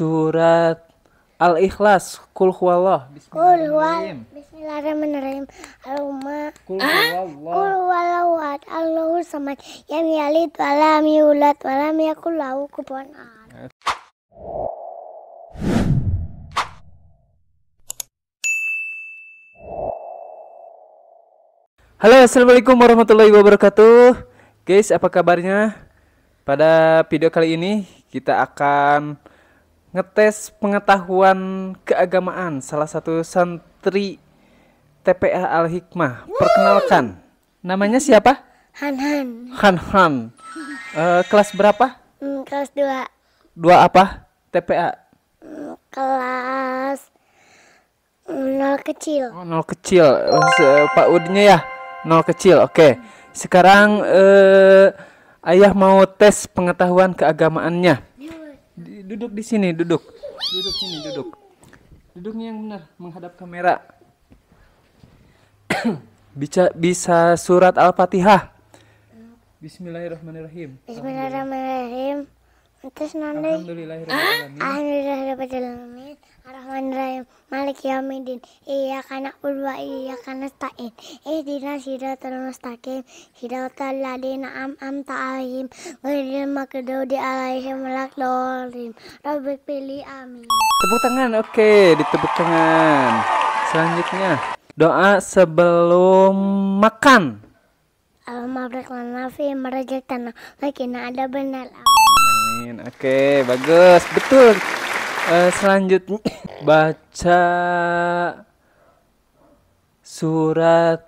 Surat Al-Ikhlas, Kul Huwallah. Bismillahirrahmanirrahim. Bismillahirrahmanirrahim. Allahumma. Kul Huwallah. Kul Allahu Samad. Yang yalid wa lam yulad wa lam yakul lahu kufuwan ahad. Halo, assalamualaikum warahmatullahi wabarakatuh. Guys, apa kabarnya? Pada video kali ini kita akan ngetes pengetahuan keagamaan salah satu santri TPA Al Hikmah. Perkenalkan, namanya siapa? Hanhan. Hanhan. Uh, eh, kelas berapa? Mm, kelas 2. Dua apa? TPA. Mm, kelas nol kecil. Oh, nol kecil. Uh, Pak Udnya ya. Nol kecil. Oke. Okay. Sekarang uh, Ayah mau tes pengetahuan keagamaannya duduk di sini, duduk. Duduk sini, duduk. Duduknya yang benar, menghadap kamera. bisa bisa surat Al-Fatihah. Bismillahirrahmanirrahim. Bismillahirrahmanirrahim. Terus nanti Alhamdulillahirabbil alamin. Alhamdulillahirabbil alamin. Malik medin, Iya karena ulwa iya karena stain Eh dina sidatul mustaqim Hidatul ladina am am ta'ahim Ghairil makdudi alaihim Walak dolim Robik pilih amin Tepuk tangan oke okay, ditepuk tangan Selanjutnya Doa sebelum makan Alhamdulillah lana fi merajak tanah Makin ada benar Amin Oke okay, bagus betul uh, selanjutnya baca surat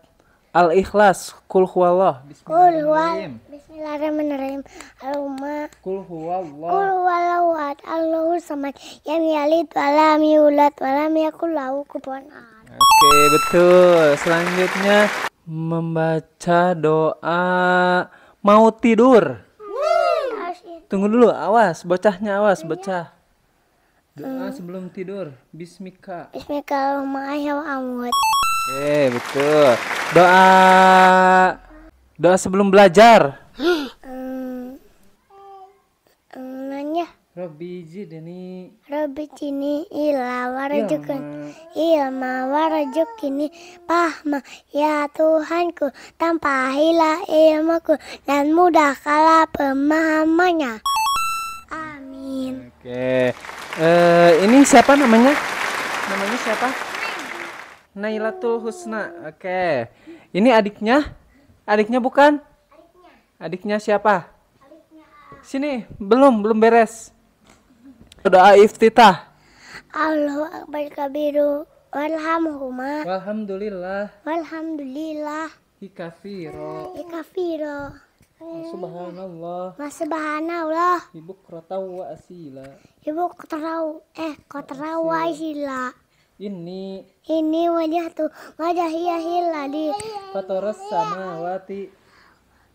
Al-Ikhlas Kul huwallah Bismillahirrahmanirrahim Bismillahirrahmanirrahim Allahumma Kul huwallah Kul Huwallah ahad Allahu samad Yang yalid Walam yulad yakul lahu kufuwan Oke, betul. Selanjutnya membaca doa mau tidur. Hmm. Tunggu dulu, awas bocahnya awas bocah. Doa hmm. sebelum tidur. Bismika. Ayo Amut. Eh, betul. Doa doa sebelum belajar. Hmm. Nanya. Robi jidni. Robbi jini ila warajukun. ilma warajukini. pahma ya Tuhanku tanpa tambahlah ilmuku dan mudah kalah pemahamannya. Amin. Oke. Okay ini siapa namanya? Namanya siapa? Nailatul Husna. Oke. Okay. Ini adiknya? Adiknya bukan? Adiknya. Adiknya siapa? Adiknya. Sini, belum, belum beres. Doa iftitah. Allah akbar kabiru. Walhamdulillah. Walhamdulillah. Walhamdulillah. Ikafiro. Ikafiro. Nah, subhanallah. Wa nah, subhanallah. Ibu kratau wa asila. Ibu kratau eh kratau wa asila. Ini ini wajah tuh wajah iya hiladi. wati.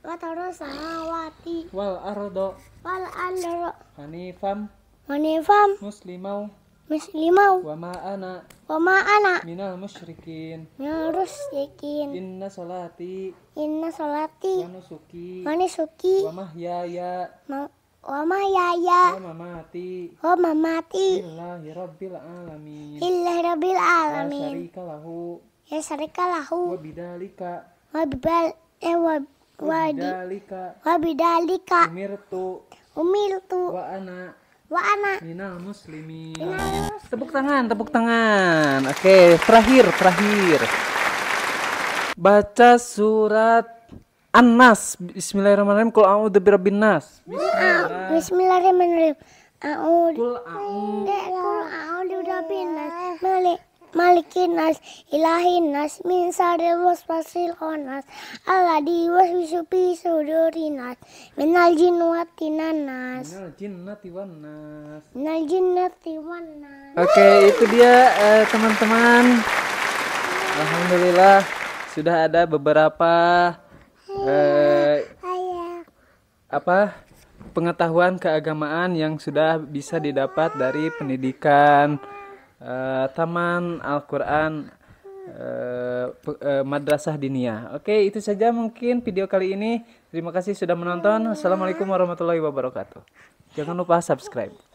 Kotoros sama wati. Wal ardo. Wal ardo. Hanifam. Hanifam. Muslimau muslimau wa ma ana wa ma ana minal musyrikin minal yakin. inna salati inna salati wa nusuki wa nusuki wa mahyaya ma wa mahyaya wa mamati wa mamati illahi rabbil alamin illahi rabbil alamin ya syarika lahu ya syarika lahu wa bidalika wa bibal eh wa wa bidalika wa bidalika umirtu umirtu wa ana wa ana minal muslimin tepuk tangan tepuk tangan oke terakhir terakhir baca surat An-Nas Bismillahirrahmanirrahim Kul a'udzu birabbin nas Bismillahirrahmanirrahim A'udzu Kul a'udzu birabbin nas Malik malikin nas ilahin nas min saril waswasil khanas alladhi waswisu wisupi sudurin nas minal jinnati wan nas minal jinnati wan nas minal oke okay, itu dia eh, teman-teman eh, teman alhamdulillah sudah ada beberapa eh, apa pengetahuan keagamaan yang sudah bisa didapat dari pendidikan uh, Taman Al-Quran uh, uh, Madrasah Dinia. Oke, okay, itu saja mungkin video kali ini. Terima kasih sudah menonton. Assalamualaikum warahmatullahi wabarakatuh. Jangan lupa subscribe.